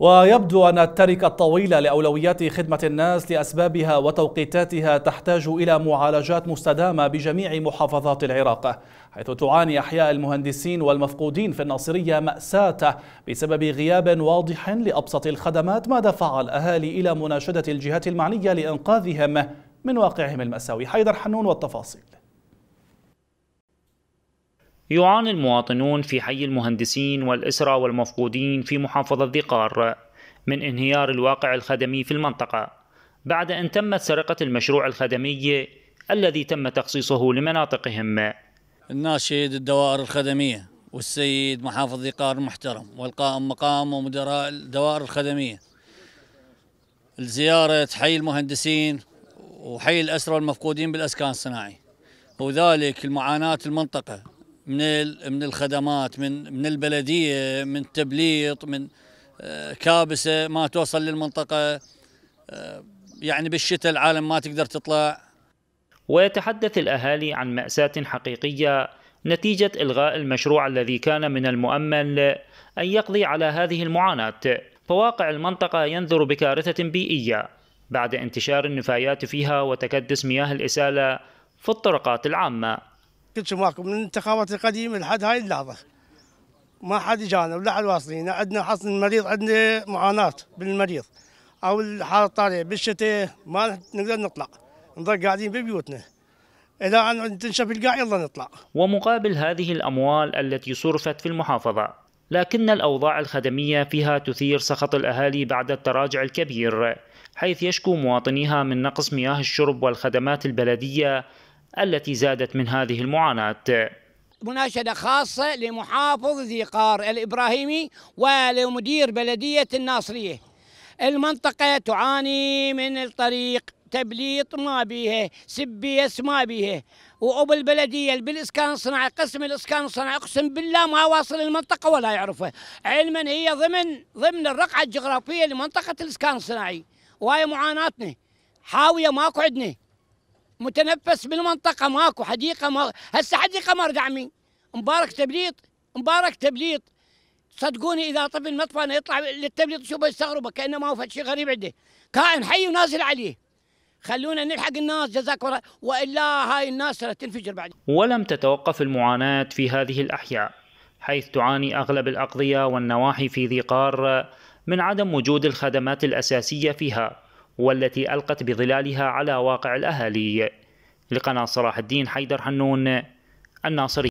ويبدو أن التركة الطويلة لأولويات خدمة الناس لأسبابها وتوقيتاتها تحتاج إلى معالجات مستدامة بجميع محافظات العراق حيث تعاني أحياء المهندسين والمفقودين في الناصرية مأساة بسبب غياب واضح لأبسط الخدمات ما دفع الأهالي إلى مناشدة الجهات المعنية لإنقاذهم من واقعهم المأساوي حيدر حنون والتفاصيل يعاني المواطنون في حي المهندسين والأسرة والمفقودين في محافظة ذي قار من انهيار الواقع الخدمي في المنطقة بعد أن تمت سرقة المشروع الخدمي الذي تم تخصيصه لمناطقهم الناشد الدوائر الخدمية والسيد محافظ ذي قار المحترم والقائم مقام ومدراء الدوائر الخدمية لزيارة حي المهندسين وحي الأسرى والمفقودين بالأسكان الصناعي وذلك المعاناة المنطقة من من الخدمات من من البلديه من التبليط من آه، كابسه ما توصل للمنطقه آه، يعني بالشتاء العالم ما تقدر تطلع ويتحدث الاهالي عن ماساه حقيقيه نتيجه الغاء المشروع الذي كان من المؤمل ان يقضي على هذه المعاناه فواقع المنطقه ينذر بكارثه بيئيه بعد انتشار النفايات فيها وتكدس مياه الاساله في الطرقات العامه كل شيء ماكو من الانتخابات القديمه لحد هاي اللحظه ما حد جانا ولا حد واصلين عندنا حصن المريض عندنا معاناه بالمريض او الحاله الطارئه بالشتاء ما نقدر نطلع نظل قاعدين ببيوتنا الى ان تنشف القاع يلا نطلع. ومقابل هذه الاموال التي صرفت في المحافظه، لكن الاوضاع الخدميه فيها تثير سخط الاهالي بعد التراجع الكبير، حيث يشكو مواطنيها من نقص مياه الشرب والخدمات البلديه التي زادت من هذه المعاناة مناشدة خاصة لمحافظ ذي قار الإبراهيمي ولمدير بلدية الناصرية المنطقة تعاني من الطريق تبليط ما بيها سبيس ما بيها وابو البلديه بالاسكان الصناعي قسم الاسكان الصناعي اقسم بالله ما واصل المنطقه ولا يعرفه علما هي ضمن ضمن الرقعه الجغرافيه لمنطقه الاسكان الصناعي وهي معاناتنا حاويه ما عندنا متنفس بالمنطقه ماكو حديقه ما هسه حديقه مرد عمي مبارك تبليط مبارك تبليط صدقوني اذا طفل مطفن يطلع للتبليط يشوفه يستغربه كانه ما هو شيء غريب عنده كائن حي ونازل عليه خلونا نلحق الناس جزاك الله والا هاي الناس تنفجر بعد ولم تتوقف المعاناه في هذه الاحياء حيث تعاني اغلب الاقضيه والنواحي في ذي قار من عدم وجود الخدمات الاساسيه فيها والتي ألقت بظلالها على واقع الأهالي لقناة صلاح الدين حيدر حنون الناصري